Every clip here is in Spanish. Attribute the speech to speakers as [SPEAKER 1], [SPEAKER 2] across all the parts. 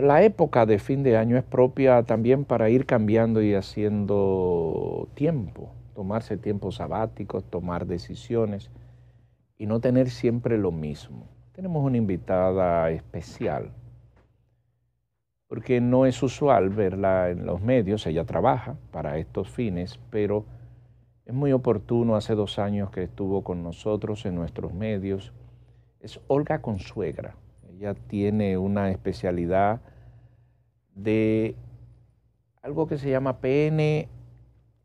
[SPEAKER 1] la época de fin de año es propia también para ir cambiando y haciendo tiempo, tomarse tiempos sabáticos, tomar decisiones y no tener siempre lo mismo. Tenemos una invitada especial, porque no es usual verla en los medios, ella trabaja para estos fines, pero es muy oportuno, hace dos años que estuvo con nosotros en nuestros medios, es Olga Consuegra. Ella tiene una especialidad de algo que se llama PN...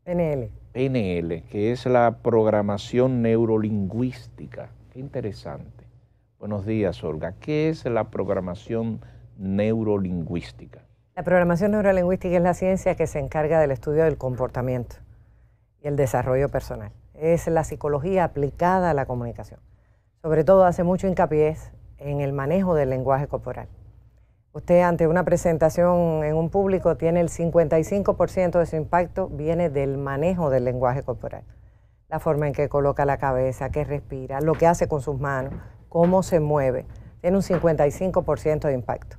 [SPEAKER 1] PNL. PNL, que es la programación neurolingüística. Qué interesante. Buenos días, Olga. ¿Qué es la programación neurolingüística?
[SPEAKER 2] La programación neurolingüística es la ciencia que se encarga del estudio del comportamiento y el desarrollo personal. Es la psicología aplicada a la comunicación. Sobre todo hace mucho hincapié en el manejo del lenguaje corporal. Usted ante una presentación en un público tiene el 55% de su impacto viene del manejo del lenguaje corporal. La forma en que coloca la cabeza, que respira, lo que hace con sus manos, cómo se mueve, tiene un 55% de impacto.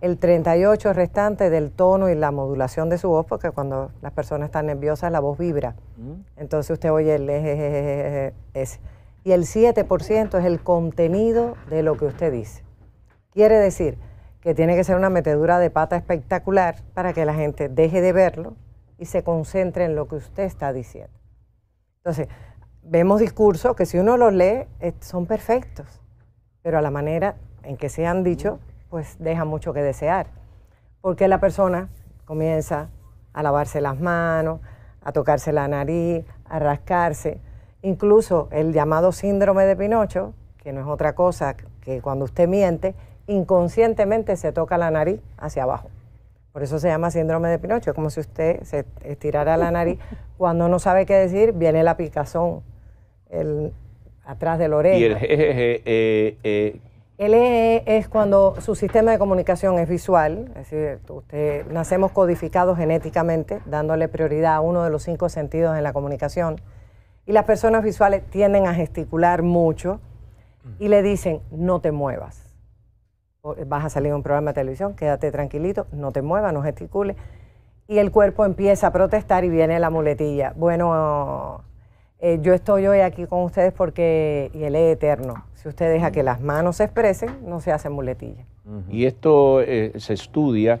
[SPEAKER 2] El 38% restante del tono y la modulación de su voz, porque cuando las personas están nerviosas la voz vibra. Mm. Entonces usted oye el ese y el 7% es el contenido de lo que usted dice. Quiere decir que tiene que ser una metedura de pata espectacular para que la gente deje de verlo y se concentre en lo que usted está diciendo. Entonces, vemos discursos que si uno los lee son perfectos, pero a la manera en que se han dicho, pues deja mucho que desear, porque la persona comienza a lavarse las manos, a tocarse la nariz, a rascarse Incluso el llamado síndrome de Pinocho, que no es otra cosa que cuando usted miente, inconscientemente se toca la nariz hacia abajo. Por eso se llama síndrome de Pinocho, es como si usted se estirara la nariz. Cuando no sabe qué decir, viene la picazón atrás de la oreja. Y el
[SPEAKER 1] eje, eh,
[SPEAKER 2] eh. es cuando su sistema de comunicación es visual, es decir, usted, nacemos codificados genéticamente, dándole prioridad a uno de los cinco sentidos en la comunicación y las personas visuales tienden a gesticular mucho y le dicen, no te muevas. Eh, vas a salir a un programa de televisión, quédate tranquilito, no te muevas, no gesticules. Y el cuerpo empieza a protestar y viene la muletilla. Bueno, eh, yo estoy hoy aquí con ustedes porque, y el es eterno, si usted deja que las manos se expresen, no se hace muletilla.
[SPEAKER 1] Y esto eh, se estudia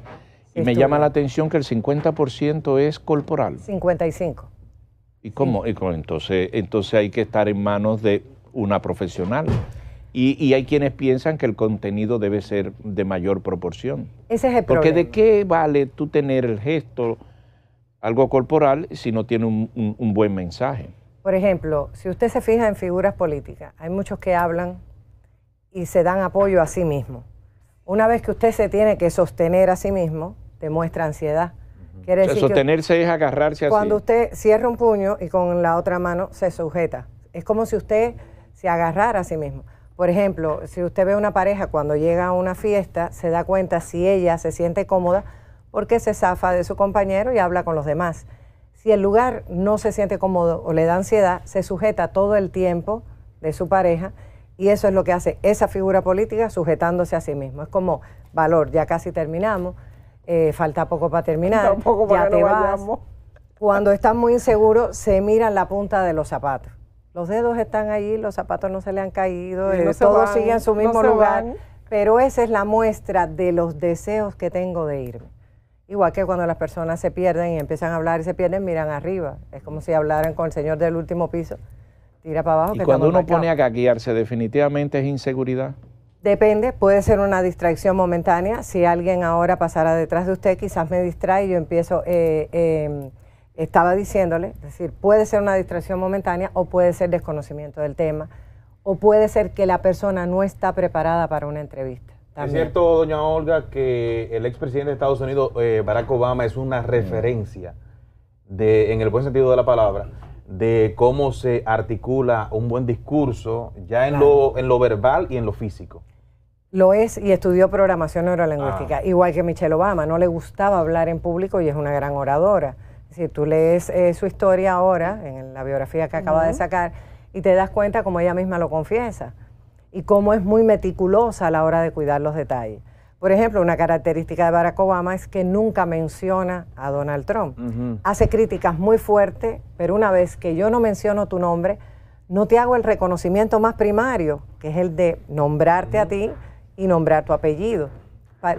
[SPEAKER 1] y me llama la atención que el 50% es corporal. 55. ¿Y cómo? Mm. Y Entonces, entonces hay que estar en manos de una profesional. Y, hay quienes piensan que el contenido debe ser de mayor proporción. Ese es el problema. Porque ¿de qué vale tú tener el gesto, algo corporal, si no tiene un, buen mensaje?
[SPEAKER 2] Por ejemplo, si usted se fija en figuras políticas, hay muchos que hablan y se dan apoyo a sí mismos. Una vez que usted se tiene que sostener a sí mismo, demuestra ansiedad,
[SPEAKER 1] sostenerse es agarrarse cuando Cuando
[SPEAKER 2] usted cierra un puño y con la otra mano se sujeta. Es como si usted se agarrara a sí mismo. Por ejemplo, si usted ve una pareja cuando llega a una fiesta, se da cuenta si ella se siente cómoda porque se zafa de su compañero y habla con los demás. Si el lugar no se siente cómodo o le da ansiedad, se sujeta todo el tiempo de su pareja y eso es lo que hace esa figura política sujetándose a sí mismo. Es como valor, ya casi terminamos. Eh, falta poco para terminar. ya te Cuando están muy inseguros, se miran la punta de los zapatos. Los dedos están ahí, los zapatos no se le han caído, eh, todo sigue en su mismo lugar. Pero esa es la muestra de los deseos que tengo de irme. Igual que cuando las personas se pierden y empiezan a hablar y se pierden, miran arriba. Es como si hablaran con el señor del último piso. Tira para abajo. Y cuando uno pone
[SPEAKER 1] a caquearse, definitivamente es inseguridad.
[SPEAKER 2] Depende, puede ser una distracción momentánea. Si alguien ahora pasara detrás de usted, quizás me distrae y yo empiezo, eh, em, estaba diciéndole, es decir, puede ser una distracción momentánea o puede ser desconocimiento del tema o puede ser que la persona no está preparada para una entrevista.
[SPEAKER 3] Es cierto, doña Olga, que el expresidente de Estados Unidos, eh, Barack Obama, es una referencia, de, en el buen sentido de la palabra, de cómo se articula un buen discurso, ya en, en lo verbal y en lo físico.
[SPEAKER 2] Lo es y estudió programación neurolingüística, ah. igual que Michelle Obama. No le gustaba hablar en público y es una gran oradora. Si tú lees eh, su historia ahora, en la biografía que acaba de sacar, y te das cuenta cómo ella misma lo confiesa y cómo es muy meticulosa a la hora de cuidar los detalles. Por ejemplo, una característica de Barack Obama es que nunca menciona a Donald Trump. Hace críticas muy fuertes, pero una vez que yo no menciono tu nombre, no te hago el reconocimiento más primario, que es el de nombrarte a ti y nombrar tu apellido.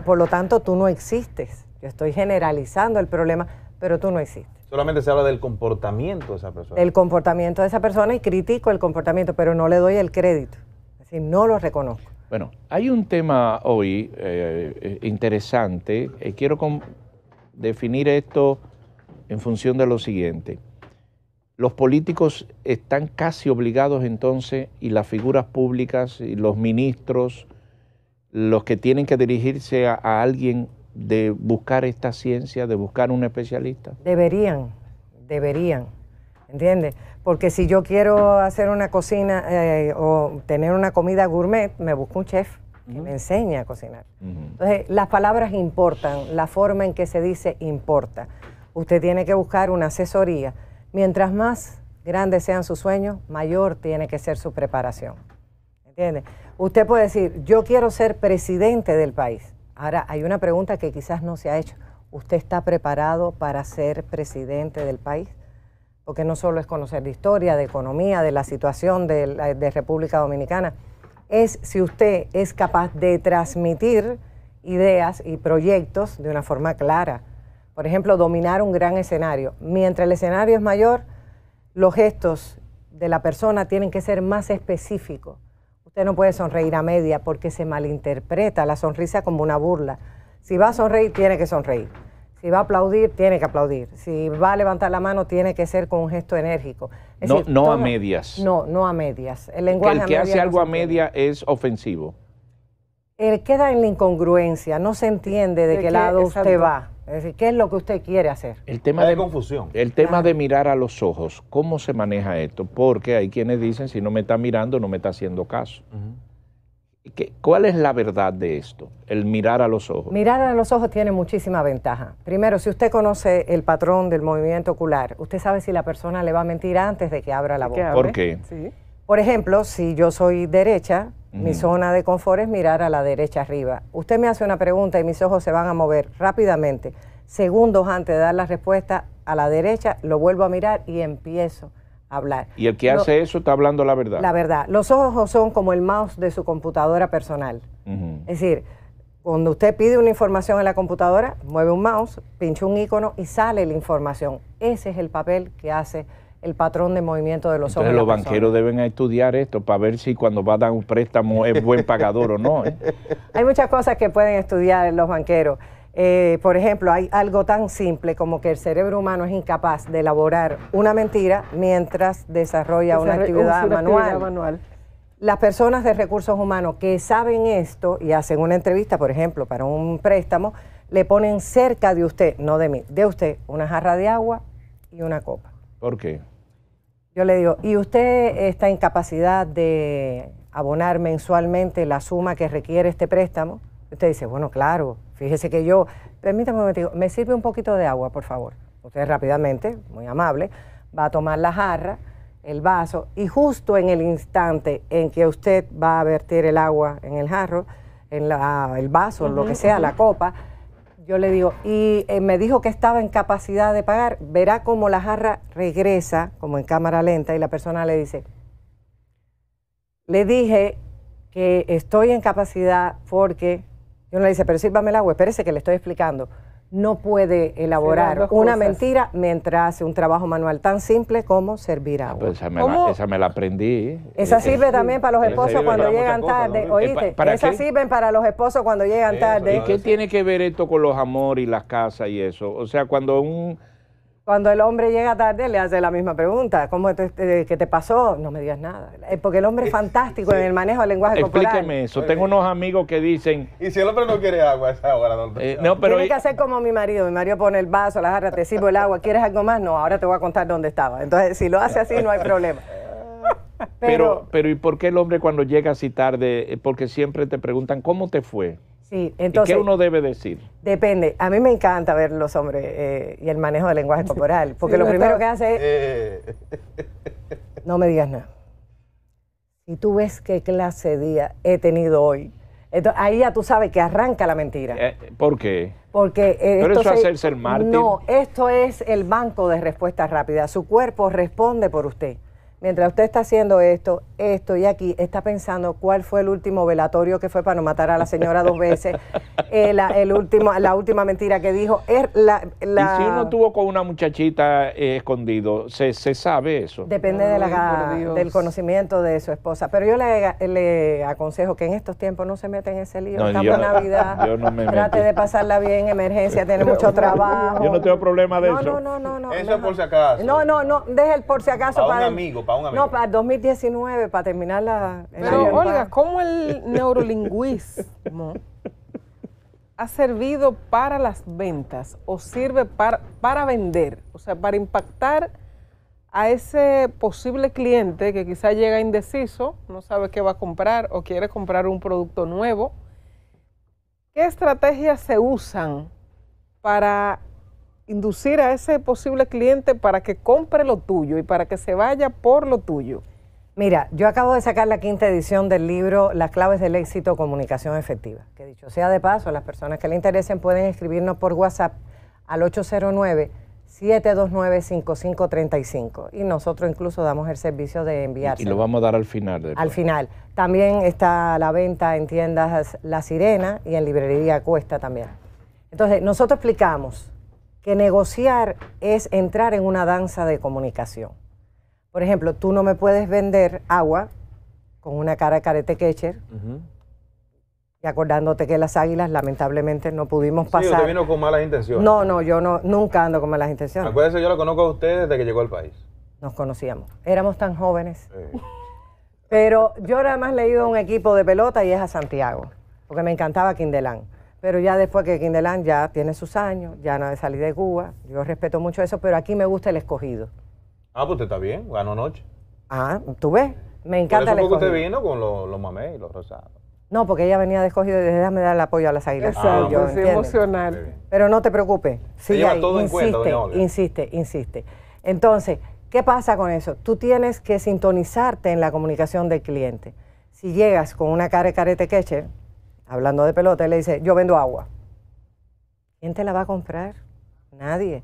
[SPEAKER 2] Por lo tanto, tú no existes. Yo estoy generalizando el problema, pero tú no existes.
[SPEAKER 3] Solamente se habla del
[SPEAKER 1] comportamiento de esa persona.
[SPEAKER 2] El comportamiento de esa persona y critico el comportamiento, pero no le doy el crédito. Es decir, no lo reconozco.
[SPEAKER 1] Bueno, hay un tema hoy eh, interesante. y eh, quiero definir esto en función de lo siguiente. Los políticos están casi obligados entonces, y las figuras públicas, y los ministros, los que tienen que dirigirse a, alguien de buscar esta ciencia, de buscar un especialista?
[SPEAKER 2] Deberían, deberían, ¿entiendes? Porque si yo quiero hacer una cocina eh, o tener una comida gourmet, me busco un chef que me enseñe a cocinar. Entonces, las palabras importan, la forma en que se dice importa. Usted tiene que buscar una asesoría. Mientras más grandes sean sus sueños, mayor tiene que ser su preparación. ¿Entiendes? Usted puede decir, yo quiero ser presidente del país. Ahora, hay una pregunta que quizás no se ha hecho. ¿Usted está preparado para ser presidente del país? Porque no solo es conocer la historia, de economía, de la situación de, de República Dominicana, es si usted es capaz de transmitir ideas y proyectos de una forma clara. Por ejemplo, dominar un gran escenario. Mientras el escenario es mayor, los gestos de la persona tienen que ser más específicos Usted no puede sonreír a media porque se malinterpreta la sonrisa como una burla. Si va a sonreír, tiene que sonreír. Si va a aplaudir, tiene que aplaudir. Si va a levantar la mano, tiene que ser con un gesto enérgico. no a medias. No, no a medias. El lenguaje que El que hace algo a
[SPEAKER 1] media es ofensivo.
[SPEAKER 2] El queda en la incongruencia, no se entiende de, qué lado usted va. Es decir, ¿qué es lo que usted quiere hacer?
[SPEAKER 1] El tema de confusión. El tema de mirar a los ojos, ¿cómo se maneja esto? Porque hay quienes dicen, si no me está mirando, no me está haciendo caso. ¿Cuál es la verdad de esto? El mirar a los ojos. Mirar a los
[SPEAKER 2] ojos tiene muchísima ventaja. Primero, si usted conoce el patrón del movimiento ocular, usted sabe si la persona le va a mentir antes de que abra la boca. ¿Por qué? Por ejemplo, si yo soy derecha, mi zona de confort es mirar a la derecha arriba. Usted me hace una pregunta y mis ojos se van a mover rápidamente. Segundos antes de dar la respuesta a la derecha, lo vuelvo a mirar y empiezo a hablar. Y el que hace
[SPEAKER 1] eso está hablando la verdad. La
[SPEAKER 2] verdad. Los ojos son como el mouse de su computadora personal. Es decir, cuando usted pide una información en la computadora, mueve un mouse, pincha un icono y sale la información. Ese es el papel que hace el patrón de movimiento de los Entonces, los banqueros
[SPEAKER 1] deben estudiar esto para ver si cuando va a dar un préstamo es buen pagador o no. ¿eh?
[SPEAKER 2] Hay muchas cosas que pueden estudiar los banqueros. Eh, por ejemplo, hay algo tan simple como que el cerebro humano es incapaz de elaborar una mentira mientras desarrolla una, actividad, manual. actividad manual. Las personas de recursos humanos que saben esto y hacen una entrevista, por ejemplo, para un préstamo, le ponen cerca de usted, no de mí, de usted, una jarra de agua y una copa. ¿Por qué? Yo le digo, ¿y usted está en capacidad de abonar mensualmente la suma que requiere este préstamo? Usted dice, bueno, claro, fíjese que yo, permítame un momento, me sirve un poquito de agua, por favor. Usted rápidamente, muy amable, va a tomar la jarra, el vaso, y justo en el instante en que usted va a vertir el agua en el jarro, en la, el vaso, lo que sea, la copa, yo le digo, y eh, me dijo que estaba en capacidad de pagar. Verá cómo la jarra regresa, como en cámara lenta, y la persona le dice, le dije que estoy en capacidad porque, y uno le dice, pero sírvame el agua, espérese que le estoy explicando no puede elaborar una mentira mientras hace un trabajo manual tan simple como servir ah,
[SPEAKER 1] agua. Pues esa, me la, aprendí. Eh, eh, eh, esa sirve también para los esposos cuando llegan tarde, ¿oíste? esa sirve
[SPEAKER 2] para los esposos cuando llegan tarde. ¿Y qué
[SPEAKER 1] tiene que ver esto con los amores y las casas y eso? O sea, cuando un
[SPEAKER 2] cuando el hombre llega tarde, le hace la misma pregunta. ¿Cómo te, qué te pasó? No me digas nada. Eh, porque el hombre es eh, fantástico en el manejo del lenguaje corporal. Explíqueme eso. Tengo
[SPEAKER 1] unos amigos que dicen... ¿Y si el hombre no quiere agua a esa hora? No, eh, no pero... Tiene que hacer
[SPEAKER 2] como mi marido. Mi marido pone el vaso, la jarra, te sirvo el agua. ¿Quieres algo más? No, ahora te voy a contar dónde estaba. Entonces, si lo hace así, no hay problema. pero,
[SPEAKER 1] pero ¿y por qué el hombre cuando llega así tarde? Porque siempre te preguntan, ¿cómo te fue?
[SPEAKER 2] entonces. qué uno
[SPEAKER 1] debe decir?
[SPEAKER 2] Depende. A mí me encanta ver los hombres eh, y el manejo del lenguaje corporal, porque lo primero que hace es. Eh. No me digas nada. Y tú ves qué clase de día he tenido hoy. ahí ya tú sabes que arranca la mentira. Eh, ¿Por qué? Porque Pero eso es hacerse el mártir. No, esto es el banco de respuestas rápidas. Su cuerpo responde por usted mientras usted está haciendo esto, esto y aquí, está pensando cuál fue el último velatorio que fue para no matar a la señora dos veces, eh, la, el último, la última mentira que dijo. Es la, ¿Y si uno
[SPEAKER 1] tuvo con una muchachita eh, escondido, ¿se, ¿se, sabe eso?
[SPEAKER 2] Depende de del conocimiento de su esposa. Pero yo le, le, aconsejo que en estos tiempos no se meta en ese lío. Estamos en Navidad, trate de pasarla bien, emergencia, tiene mucho trabajo. Yo
[SPEAKER 1] no tengo problema de eso. No, no, no,
[SPEAKER 2] no. Eso por si acaso. No, no, no, déjelo el por si acaso para... amigo, no, para 2019, para terminar la. Pero, Olga, ¿cómo el neurolingüismo ha servido
[SPEAKER 4] para las ventas o sirve para, para vender? O sea, para impactar a ese posible cliente que quizá llega indeciso, no sabe qué va a comprar o quiere comprar un producto nuevo. ¿Qué estrategias se usan para inducir a ese posible cliente para que compre lo tuyo y para que se vaya por lo tuyo?
[SPEAKER 2] Mira, yo acabo de sacar la quinta edición del libro Las claves del éxito, comunicación efectiva. Que dicho sea de paso, las personas que le interesen pueden escribirnos por WhatsApp al 809. 729-5535. Y nosotros incluso damos el servicio de enviar. Y lo vamos
[SPEAKER 1] a dar al final. Al
[SPEAKER 2] final. También está la venta en tiendas La Sirena y en librería Cuesta también. Entonces, nosotros explicamos que negociar es entrar en una danza de comunicación. Por ejemplo, tú no me puedes vender agua con una cara de carete quecher. Y acordándote que las águilas lamentablemente no pudimos pasar. Sí, usted vino
[SPEAKER 3] con malas intenciones. No, no,
[SPEAKER 2] yo no, nunca ando con malas intenciones.
[SPEAKER 3] Acuérdese, yo lo conozco a usted desde que llegó al país.
[SPEAKER 2] Nos conocíamos. Éramos tan jóvenes. Pero yo nada más le he ido a un equipo de pelota y es a Santiago, porque me encantaba Quindelán. Pero ya después que Quindelán ya tiene sus años, ya no de salir de Cuba, yo respeto mucho eso, pero aquí me gusta el escogido.
[SPEAKER 3] Ah, pues usted está bien, ganó noche.
[SPEAKER 2] Ah, tú ves, me encanta el escogido. el escogido. usted vino
[SPEAKER 3] con los, mamés y los rosados.
[SPEAKER 2] No, porque ella venía de escogido y me dar el apoyo a las águilas. Ah, emocional. Pero no te preocupes. Se todo insiste, en cuenta, Insiste, insiste. Entonces, ¿qué pasa con eso? Tú tienes que sintonizarte en la comunicación del cliente. Si llegas con una cara de queche hablando de pelota, le dice, yo vendo agua. ¿Quién te la va a comprar? Nadie.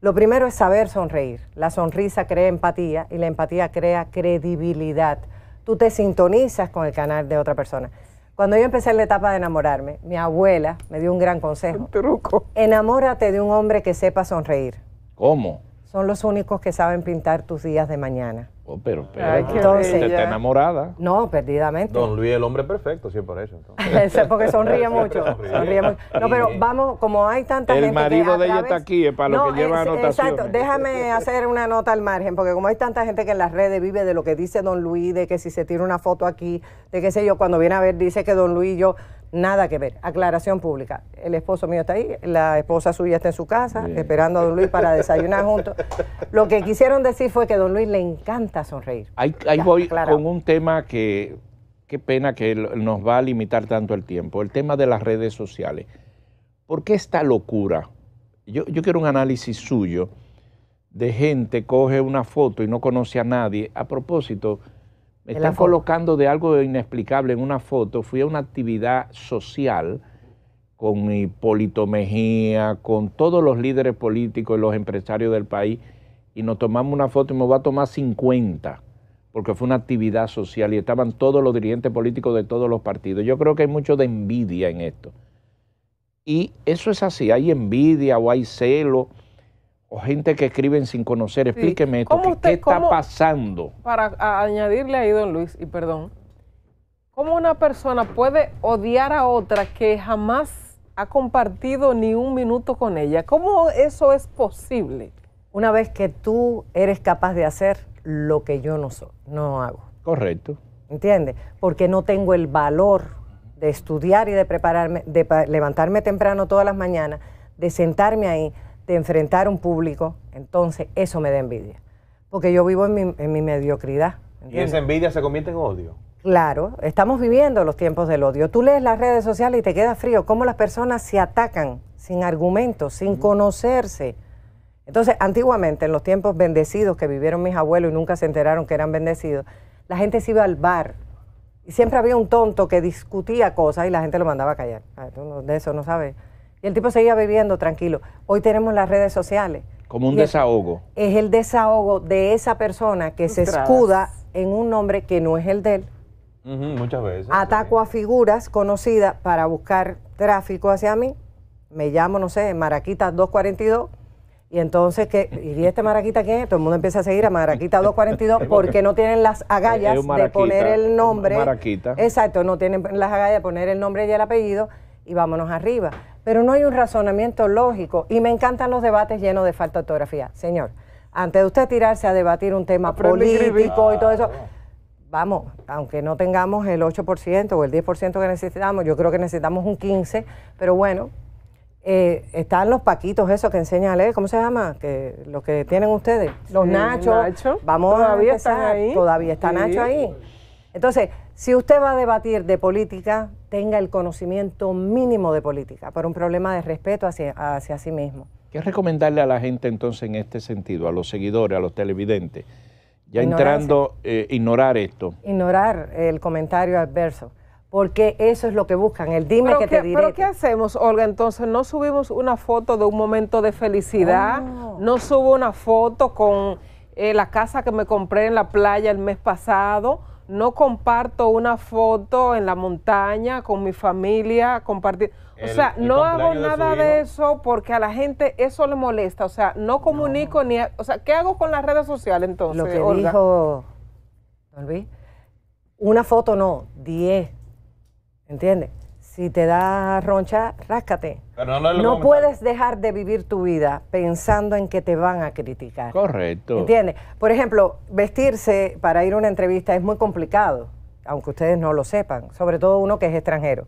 [SPEAKER 2] Lo primero es saber sonreír. La sonrisa crea empatía y la empatía crea credibilidad. Tú te sintonizas con el canal de otra persona. Cuando yo empecé la etapa de enamorarme, mi abuela me dio un gran consejo. Un truco. Enamórate de un hombre que sepa sonreír. ¿Cómo? Son los únicos que saben pintar tus días de mañana.
[SPEAKER 1] Oh, pero, pero entonces, está enamorada.
[SPEAKER 2] No, perdidamente. Don
[SPEAKER 3] Luis, el hombre perfecto, sí, por eso. Entonces. porque sonríe mucho. No, pero
[SPEAKER 2] vamos, como hay tanta el gente. El marido de ella está aquí,
[SPEAKER 1] es para lo que lleva la anotaciones. Exacto,
[SPEAKER 2] déjame hacer una nota al margen, porque como hay tanta gente que en las redes vive de lo que dice Don Luis, de que si se tira una foto aquí, de qué sé yo, cuando viene a ver, dice que Don Luis y yo Nada que ver. Aclaración pública. El esposo mío está ahí, la esposa suya está en su casa, esperando a don Luis para desayunar juntos. Lo que quisieron decir fue que a don Luis le encanta sonreír.
[SPEAKER 1] Ahí, voy con un tema que, qué pena que nos va a limitar tanto el tiempo, el tema de las redes sociales. ¿Por qué esta locura? Yo, yo quiero un análisis suyo de gente coge una foto y no conoce a nadie. A propósito, me están colocando de algo inexplicable en una foto. Fui a una actividad social con Hipólito Mejía, con todos los líderes políticos y los empresarios del país, y nos tomamos una foto y me va a tomar 50, porque fue una actividad social y estaban todos los dirigentes políticos de todos los partidos. Yo creo que hay mucho de envidia en esto. Y eso es así, hay envidia o hay celo o gente que escriben sin conocer. Explíqueme esto. ¿Qué, está pasando?
[SPEAKER 4] Para añadirle ahí, don Luis, y perdón, ¿cómo una persona puede odiar a otra que jamás ha compartido ni
[SPEAKER 2] un minuto con ella? ¿Cómo eso es posible? Una vez que tú eres capaz de hacer lo que yo no, soy, no hago. Correcto. ¿Entiendes? Porque no tengo el valor de estudiar y de prepararme, de levantarme temprano todas las mañanas, de sentarme ahí, de enfrentar a un público, entonces eso me da envidia. Porque yo vivo en mi, mediocridad. ¿Y esa
[SPEAKER 3] envidia se convierte en odio?
[SPEAKER 2] Claro, estamos viviendo los tiempos del odio. Tú lees las redes sociales y te queda frío cómo las personas se atacan sin argumentos, sin conocerse. Entonces, antiguamente, en los tiempos bendecidos que vivieron mis abuelos y nunca se enteraron que eran bendecidos, la gente se iba al bar y siempre había un tonto que discutía cosas y la gente lo mandaba a callar. de eso no sabes. Y el tipo seguía viviendo tranquilo. Hoy tenemos las redes sociales. Como un
[SPEAKER 1] desahogo.
[SPEAKER 2] Es, el desahogo de esa persona que se escuda en un nombre que no es el de él.
[SPEAKER 3] muchas veces.
[SPEAKER 2] Ataco a figuras conocidas para buscar tráfico hacia mí. Me llamo, no sé, Maraquita 242. Y entonces, que ¿y este Maraquita quién es? Todo el mundo empieza a seguir a Maraquita 242 porque no tienen las agallas de poner el nombre. Maraquita. Exacto, no tienen las agallas de poner el nombre y el apellido y vámonos arriba. Pero no hay un razonamiento lógico y me encantan los debates llenos de falta de ortografía. Señor, antes de usted tirarse a debatir un tema político y todo eso, vamos, aunque no tengamos el 8% o el 10% que necesitamos, yo creo que necesitamos un 15%, pero bueno, eh, están los paquitos esos que enseñan a leer, ¿cómo se llama? Que, lo que tienen ustedes, los nachos. Vamos ¿Todavía Están ahí? Todavía está Nacho ahí. Entonces, si usted va a debatir de política, tenga el conocimiento mínimo de política, por un problema de respeto hacia, hacia sí mismo.
[SPEAKER 1] ¿Qué recomendarle a la gente entonces en este sentido, a los seguidores, a los televidentes?
[SPEAKER 2] Ya entrando,
[SPEAKER 1] eh, ignorar esto.
[SPEAKER 2] Ignorar el comentario adverso, porque eso es lo que buscan, el dime que te diré. ¿qué
[SPEAKER 4] hacemos, Olga? Entonces, ¿no subimos una foto de un momento de felicidad? Oh. ¿No subo una foto con eh, la casa que me compré en la playa el mes pasado? no comparto una foto en la montaña con mi familia, compartir. O sea, no hago nada de, eso porque a la gente eso le molesta. O sea, no comunico ni. O sea, ¿qué hago con las redes sociales entonces? Lo que
[SPEAKER 2] una foto no, diez. ¿Entiendes? Si te da roncha, ráscate. no, puedes dejar de vivir tu vida pensando en que te van a criticar. Correcto. ¿Entiendes? Por ejemplo, vestirse para ir a una entrevista es muy complicado, aunque ustedes no lo sepan, sobre todo uno que es extranjero.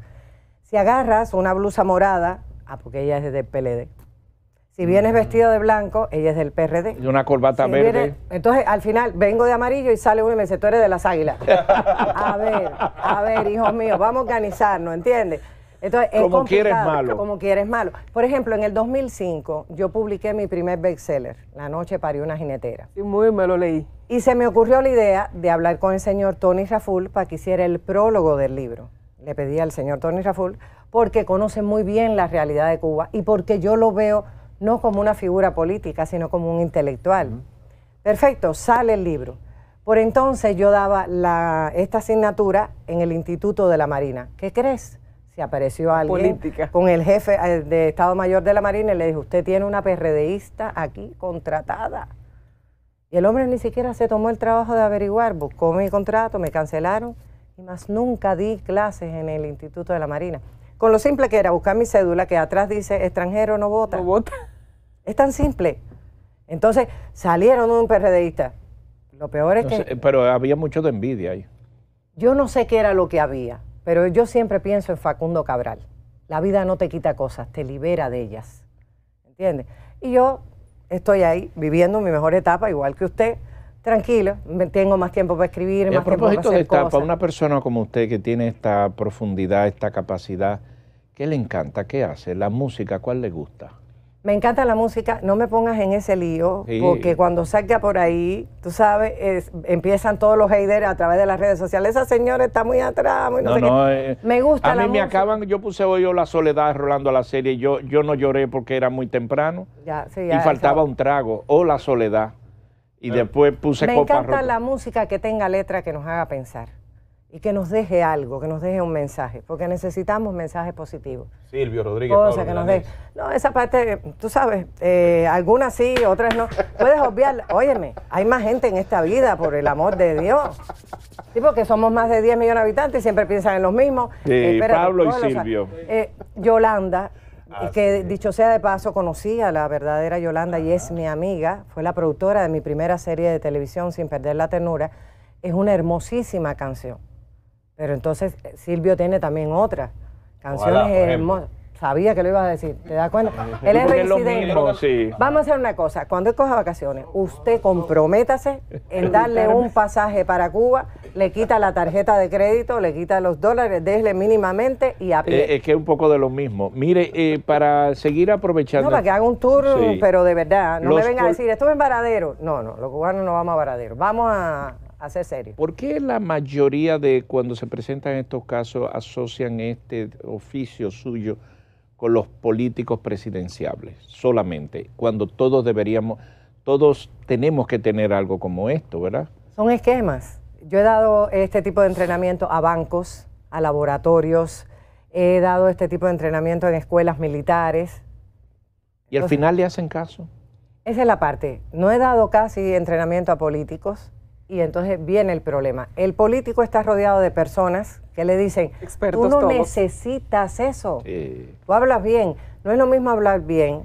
[SPEAKER 2] Si agarras una blusa morada, ah, porque ella es de PLD, si vienes vestido de blanco, ella es del PRD.
[SPEAKER 1] Y una corbata verde.
[SPEAKER 2] entonces, al final, vengo de amarillo y sale uno y me dice, tú eres de las águilas. a ver, a ver, hijos míos, vamos a organizarnos, ¿entiendes? Entonces, es como quieres malo. Como quieres malo. Por ejemplo, en el 2005 yo publiqué mi primer bestseller, La noche parió una jinetera. Y muy me lo leí. Y se me ocurrió la idea de hablar con el señor Tony Raful para que hiciera el prólogo del libro. Le pedí al señor Tony Raful porque conoce muy bien la realidad de Cuba y porque yo lo veo no como una figura política, sino como un intelectual. Perfecto, sale el libro. Por entonces yo daba esta asignatura en el Instituto de la Marina. ¿Qué crees? Se apareció alguien con el jefe eh, de Estado Mayor de la Marina y le dijo, usted tiene una PRDista aquí contratada. Y el hombre ni siquiera se tomó el trabajo de averiguar, buscó mi contrato, me cancelaron y más nunca di clases en el Instituto de la Marina con lo simple que era buscar mi cédula que atrás dice extranjero no vota. No vota. Es tan simple. Entonces salieron un PRDista. Lo peor es que...
[SPEAKER 1] pero había mucho de envidia ahí.
[SPEAKER 2] Yo no sé qué era lo que había, pero yo siempre pienso en Facundo Cabral. La vida no te quita cosas, te libera de ellas. ¿Entiendes? Y yo estoy ahí viviendo mi mejor etapa, igual que usted tranquilo, tengo más tiempo para escribir. más tiempo para hacer una
[SPEAKER 1] persona como usted que tiene esta profundidad, esta capacidad ¿Qué le encanta? ¿Qué hace? ¿La música? ¿Cuál le gusta?
[SPEAKER 2] Me encanta la música, no me pongas en ese lío, porque cuando salga por ahí, tú sabes, empiezan todos los haters a través de las redes sociales. Esa señora está muy atrás, muy no, sé qué. Eh,
[SPEAKER 1] me gusta. A mí me acaban, yo puse hoy yo la soledad rolando la serie, yo, yo no lloré porque era muy temprano
[SPEAKER 2] y faltaba
[SPEAKER 1] un trago, o la soledad, y ah. después puse Me encanta la
[SPEAKER 2] música que tenga letra que nos haga pensar y que nos deje algo, que nos deje un mensaje, porque necesitamos mensajes positivos.
[SPEAKER 3] Silvio Rodríguez.
[SPEAKER 2] No, esa parte, tú sabes, eh, algunas sí, otras no. Puedes obviar, óyeme, hay más gente en esta vida, por el amor de Dios. porque somos más de 10 millones de habitantes y siempre piensan en los mismos. Eh, Pablo y Silvio. Eh, Yolanda, ah, que dicho sea de paso, conocí a la verdadera Yolanda y es mi amiga, fue la productora de mi primera serie de televisión, Sin Perder la Ternura. Es una hermosísima canción pero entonces eh, Silvio tiene también otras canciones hermosas. Sabía que lo iba a decir, ¿te das cuenta?
[SPEAKER 1] Él es reincidente.
[SPEAKER 2] Vamos a hacer una cosa. Cuando él coja vacaciones, usted comprométase en darle un pasaje para Cuba, le quita la tarjeta de crédito, le quita los dólares, déjele mínimamente y a eh,
[SPEAKER 1] es que es un poco de lo mismo. Mire, eh, para seguir aprovechando... No, para que haga un tour, pero
[SPEAKER 2] de verdad. No me venga a decir, estuve en Varadero. No, no, los cubanos no vamos a Varadero. Vamos a serio. ¿Por
[SPEAKER 1] qué la mayoría de cuando se presentan estos casos asocian este oficio suyo con los políticos presidenciables solamente? Cuando todos deberíamos, todos tenemos que tener algo como esto, ¿verdad?
[SPEAKER 2] Son esquemas. Yo he dado este tipo de entrenamiento a bancos, a laboratorios, he dado este tipo de entrenamiento en escuelas militares.
[SPEAKER 1] ¿Y al final le hacen caso?
[SPEAKER 2] Esa es la parte. No he dado casi entrenamiento a políticos y entonces viene el problema. El político está rodeado de personas que le dicen, tú no necesitas eso, tú hablas bien. No es lo mismo hablar bien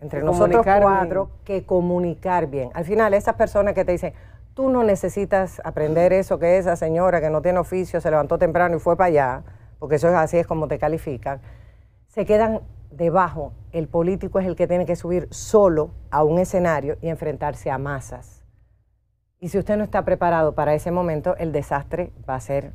[SPEAKER 2] entre nosotros cuatro que comunicar bien. Al final, esas personas que te dicen, tú no necesitas aprender eso que esa señora que no tiene oficio se levantó temprano y fue para allá, porque eso es así es como te califican, se quedan debajo. El político es el que tiene que subir solo a un escenario y enfrentarse a masas y si usted no está preparado para ese momento, el desastre va a ser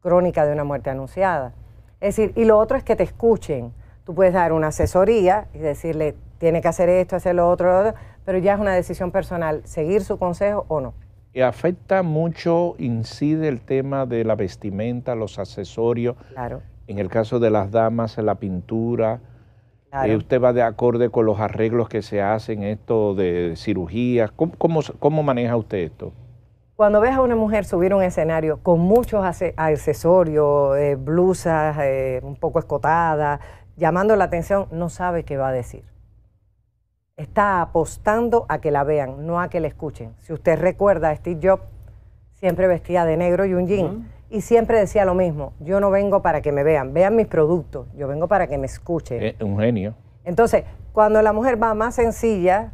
[SPEAKER 2] crónica de una muerte anunciada. Es decir, y lo otro es que te escuchen. Tú puedes dar una asesoría y decirle, tiene que hacer esto, hacer lo otro, pero ya es una decisión personal, seguir su consejo
[SPEAKER 1] o no. Y afecta mucho, incide el tema de la vestimenta, los accesorios. Claro. En el caso de las damas, la pintura, eh, ¿Usted va de acorde con los arreglos que se hacen, esto de cirugías? ¿Cómo, maneja usted esto?
[SPEAKER 2] Cuando ves a una mujer subir un escenario con muchos accesorios, eh, blusas eh, un poco escotadas, llamando la atención, no sabe qué va a decir. Está apostando a que la vean, no a que la escuchen. Si usted recuerda a Steve Jobs, siempre vestía de negro y un jean. Y siempre decía lo mismo, yo no vengo para que me vean, vean mis productos, yo vengo para que me escuchen.
[SPEAKER 1] Eh, un genio.
[SPEAKER 2] Entonces, cuando la mujer va más sencilla,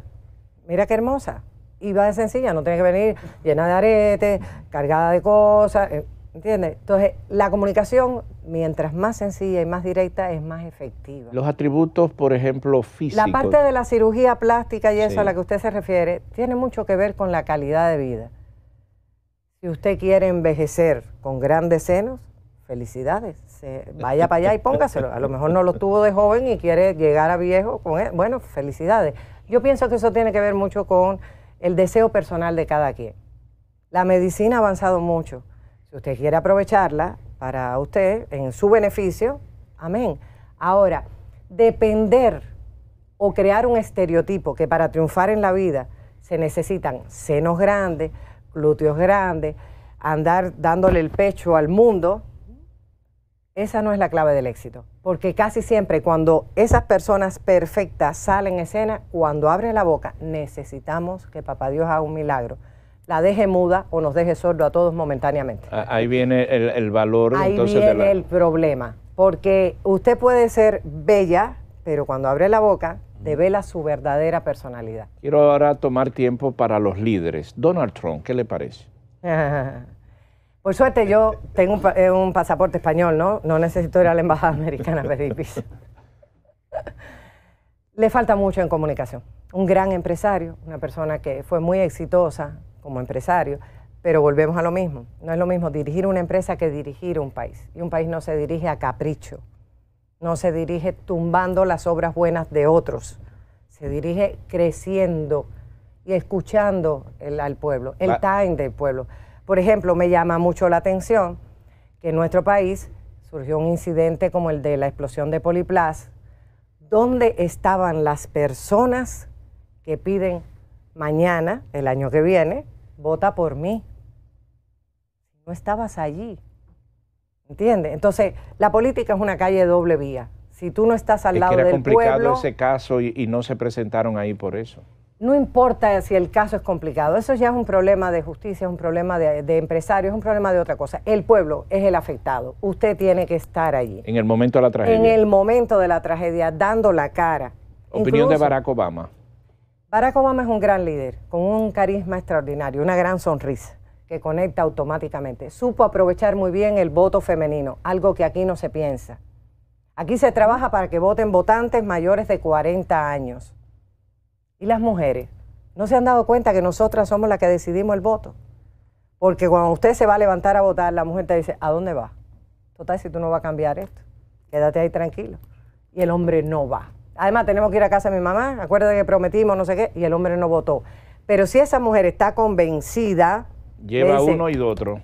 [SPEAKER 2] mira qué hermosa, y va de sencilla, no tiene que venir llena de aretes, cargada de cosas, eh, ¿entiendes? Entonces, la comunicación, mientras más sencilla y más directa, es más efectiva.
[SPEAKER 1] Los atributos, por ejemplo, físicos. La parte de la
[SPEAKER 2] cirugía plástica y eso a la que usted se refiere, tiene mucho que ver con la calidad de vida. Si usted quiere envejecer con grandes senos, felicidades. Se vaya para allá y póngaselo. A lo mejor no lo tuvo de joven y quiere llegar a viejo con Bueno, felicidades. Yo pienso que eso tiene que ver mucho con el deseo personal de cada quien. La medicina ha avanzado mucho. Si usted quiere aprovecharla para usted, en su beneficio, amén. Ahora, depender o crear un estereotipo que para triunfar en la vida se necesitan senos grandes, glúteos grandes, andar dándole el pecho al mundo, esa no es la clave del éxito. Porque casi siempre cuando esas personas perfectas salen escena, cuando abren la boca, necesitamos que papá Dios haga un milagro. La deje muda o nos deje sordo a todos momentáneamente.
[SPEAKER 1] Ah, ahí viene el, valor. Ahí entonces, viene el
[SPEAKER 2] problema. Porque usted puede ser bella, pero cuando abre la boca, devela su verdadera personalidad.
[SPEAKER 1] Quiero ahora tomar tiempo para los líderes. Donald Trump, ¿qué le parece?
[SPEAKER 2] Por suerte yo tengo un, eh, un, pasaporte español, ¿no? No necesito ir a la embajada americana a pedir piso. Le falta mucho en comunicación. Un gran empresario, una persona que fue muy exitosa como empresario, pero volvemos a lo mismo. No es lo mismo dirigir una empresa que dirigir un país. Y un país no se dirige a capricho no se dirige tumbando las obras buenas de otros, se dirige creciendo y escuchando al pueblo, el time del pueblo. Por ejemplo, me llama mucho la atención que en nuestro país surgió un incidente como el de la explosión de Poliplas, ¿Dónde estaban las personas que piden mañana, el año que viene, vota por mí. No estabas allí. ¿Entiendes? Entonces, la política es una calle de doble vía. Si tú no estás al es lado que era complicado ese
[SPEAKER 1] caso y, no se presentaron ahí por eso.
[SPEAKER 2] No importa si el caso es complicado, eso ya es un problema de justicia, es un problema de, empresarios, es un problema de otra cosa. El pueblo es el afectado, usted tiene que estar allí.
[SPEAKER 1] En el momento de la tragedia. En el
[SPEAKER 2] momento de la tragedia, dando la cara.
[SPEAKER 1] Opinión de Barack Obama.
[SPEAKER 2] Barack Obama es un gran líder, con un carisma extraordinario, una gran sonrisa que conecta automáticamente. Supo aprovechar muy bien el voto femenino, algo que aquí no se piensa. Aquí se trabaja para que voten votantes mayores de 40 años. ¿Y las mujeres? ¿No se han dado cuenta que nosotras somos las que decidimos el voto? Porque cuando usted se va a levantar a votar, la mujer te dice, ¿a dónde va? Total, si tú no vas a cambiar esto, quédate ahí tranquilo. Y el hombre no va. Además, tenemos que ir a casa de mi mamá, acuérdate que prometimos, no sé qué, y el hombre no votó. Pero si esa mujer está convencida
[SPEAKER 1] Lleva uno y de otro.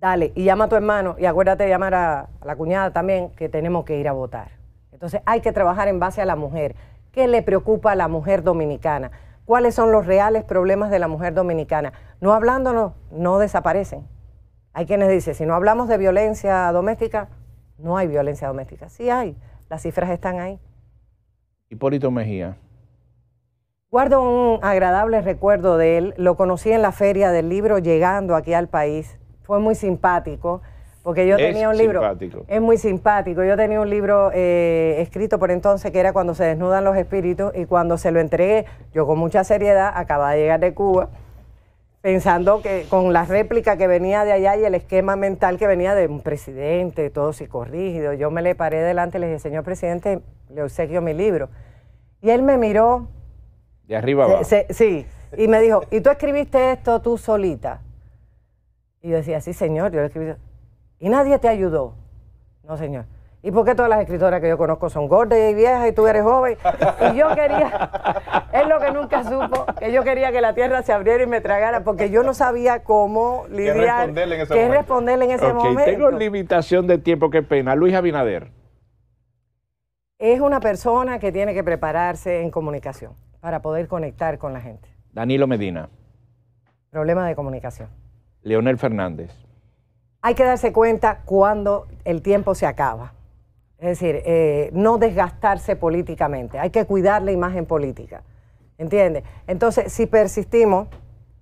[SPEAKER 2] Dale, y llama a tu hermano y acuérdate de llamar a, a la cuñada también que tenemos que ir a votar. Entonces hay que trabajar en base a la mujer. ¿Qué le preocupa a la mujer dominicana? ¿Cuáles son los reales problemas de la mujer dominicana? No hablándonos, no desaparecen. Hay quienes dicen, si no hablamos de violencia doméstica, no hay violencia doméstica. Sí hay, las cifras están ahí.
[SPEAKER 1] Hipólito Mejía.
[SPEAKER 2] Guardo un agradable recuerdo de él. Lo conocí en la feria del libro llegando aquí al país. Fue muy simpático. Porque yo tenía un libro. Es muy simpático. Yo tenía un libro eh, escrito por entonces que era Cuando se desnudan los espíritus. Y cuando se lo entregué, yo con mucha seriedad acababa de llegar de Cuba, pensando que con la réplica que venía de allá y el esquema mental que venía de un presidente, todo psicorrígido, yo me le paré delante y le dije, señor presidente, le obsequio mi libro. Y él me miró de arriba abajo. sí. Y me dijo, ¿y tú escribiste esto tú solita? Y yo decía, sí, señor, yo lo escribí. ¿Y nadie te ayudó? No, señor. ¿Y por qué todas las escritoras que yo conozco son gordas y viejas y tú eres joven? Y yo quería, es lo que nunca supo, que yo quería que la tierra se abriera y me tragara, porque yo no sabía cómo lidiar, qué responderle en ese, momento? Responderle Tengo
[SPEAKER 1] limitación de tiempo, qué pena. Luis Abinader.
[SPEAKER 2] Es una persona que tiene que prepararse en comunicación para poder conectar con la gente.
[SPEAKER 1] Danilo Medina.
[SPEAKER 2] Problema de comunicación.
[SPEAKER 1] Leonel Fernández.
[SPEAKER 2] Hay que darse cuenta cuando el tiempo se acaba. Es decir, eh, no desgastarse políticamente. Hay que cuidar la imagen política. ¿Entiendes? Entonces, si persistimos,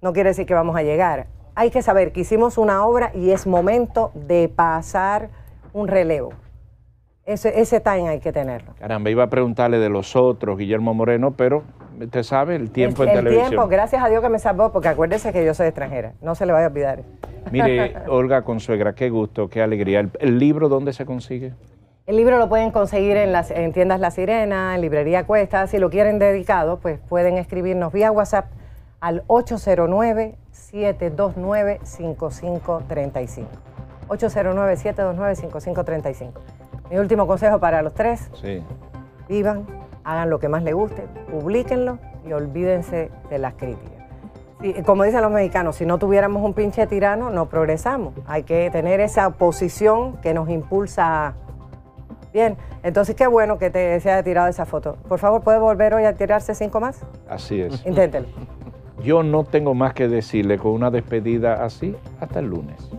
[SPEAKER 2] no quiere decir que vamos a llegar. Hay que saber que hicimos una obra y es momento de pasar un relevo. Ese, time hay que tenerlo.
[SPEAKER 1] Caramba, iba a preguntarle de los otros, Guillermo Moreno, pero usted sabe, el tiempo en en el tiempo,
[SPEAKER 2] gracias a Dios que me salvó, porque acuérdese que yo soy extranjera, no se le vaya a olvidar.
[SPEAKER 1] Mire, Olga Consuegra, qué gusto, qué alegría. ¿El, libro dónde se consigue?
[SPEAKER 2] El libro lo pueden conseguir en, las, en tiendas La Sirena, en Librería Cuesta. Si lo quieren dedicado, pues pueden escribirnos vía WhatsApp al 809-729-5535. 809-729-5535. Mi último consejo para los tres. Sí. Vivan, hagan lo que más les guste, publiquenlo y olvídense de las críticas. como dicen los mexicanos, si no tuviéramos un pinche tirano, no progresamos. Hay que tener esa posición que nos impulsa. Bien, entonces qué bueno que te se haya tirado esa foto. Por favor, ¿puede volver hoy a tirarse cinco más? Así es. Inténtelo.
[SPEAKER 1] Yo no tengo más que decirle con una despedida así hasta el lunes.